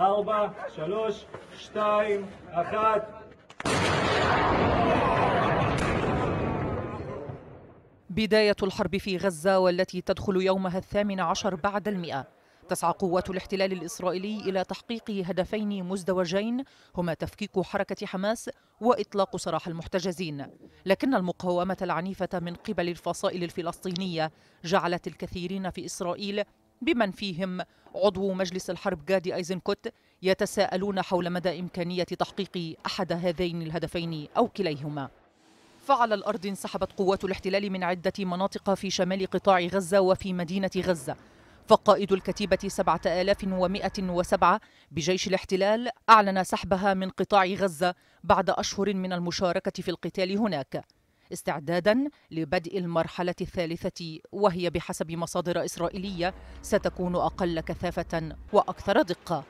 ארבע, שלוש, שתיים, אחת. بداية الحرب في غزة والتي تدخل يومها الثامن عشر بعد المئة تسعى قوات الاحتلال الإسرائيلي إلى تحقيق هدفين مزدوجين هما تفكيك حركة حماس وإطلاق سراح المحتجزين لكن المقاومة العنيفة من قبل الفصائل الفلسطينية جعلت الكثيرين في إسرائيل بمن فيهم عضو مجلس الحرب جادي أيزنكوت يتساءلون حول مدى إمكانية تحقيق أحد هذين الهدفين أو كليهما فعلى الأرض انسحبت قوات الاحتلال من عدة مناطق في شمال قطاع غزة وفي مدينة غزة فقائد الكتيبة 7107 بجيش الاحتلال أعلن سحبها من قطاع غزة بعد أشهر من المشاركة في القتال هناك استعدادا لبدء المرحلة الثالثة وهي بحسب مصادر إسرائيلية ستكون أقل كثافة وأكثر دقة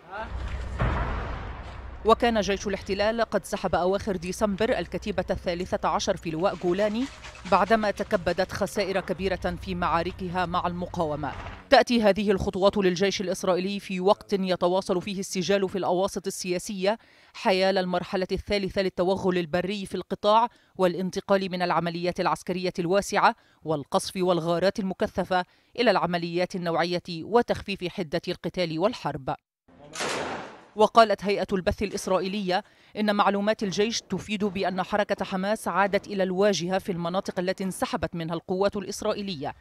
وكان جيش الاحتلال قد سحب أواخر ديسمبر الكتيبة الثالثة عشر في لواء جولاني بعدما تكبدت خسائر كبيرة في معاركها مع المقاومة تأتي هذه الخطوات للجيش الإسرائيلي في وقت يتواصل فيه السجال في الأواسط السياسية حيال المرحلة الثالثة للتوغل البري في القطاع والانتقال من العمليات العسكرية الواسعة والقصف والغارات المكثفة إلى العمليات النوعية وتخفيف حدة القتال والحرب وقالت هيئة البث الإسرائيلية إن معلومات الجيش تفيد بأن حركة حماس عادت إلى الواجهة في المناطق التي انسحبت منها القوات الإسرائيلية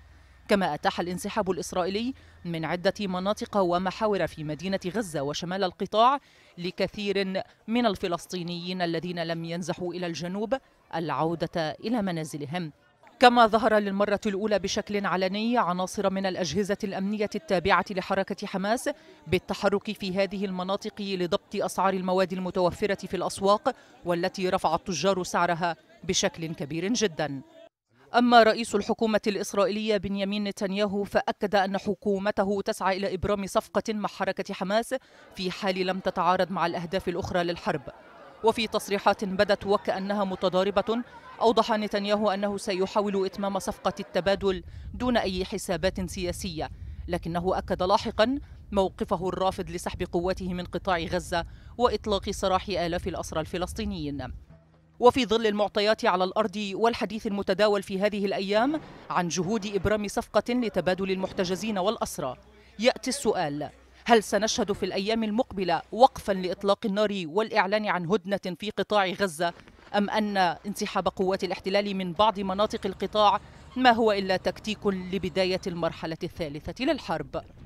كما أتاح الانسحاب الإسرائيلي من عدة مناطق ومحاور في مدينة غزة وشمال القطاع لكثير من الفلسطينيين الذين لم ينزحوا إلى الجنوب العودة إلى منازلهم كما ظهر للمرة الأولى بشكل علني عناصر من الأجهزة الأمنية التابعة لحركة حماس بالتحرك في هذه المناطق لضبط أسعار المواد المتوفرة في الأسواق والتي رفع التجار سعرها بشكل كبير جداً أما رئيس الحكومة الإسرائيلية بنيامين نتنياهو فأكد أن حكومته تسعى إلى إبرام صفقة مع حركة حماس في حال لم تتعارض مع الأهداف الأخرى للحرب وفي تصريحات بدت وكأنها متضاربة أوضح نتنياهو أنه سيحاول إتمام صفقة التبادل دون أي حسابات سياسية لكنه أكد لاحقا موقفه الرافض لسحب قواته من قطاع غزة وإطلاق سراح آلاف الأسرى الفلسطينيين وفي ظل المعطيات على الأرض والحديث المتداول في هذه الأيام عن جهود إبرام صفقة لتبادل المحتجزين والأسرى يأتي السؤال هل سنشهد في الأيام المقبلة وقفا لإطلاق النار والإعلان عن هدنة في قطاع غزة أم أن انسحاب قوات الاحتلال من بعض مناطق القطاع ما هو إلا تكتيك لبداية المرحلة الثالثة للحرب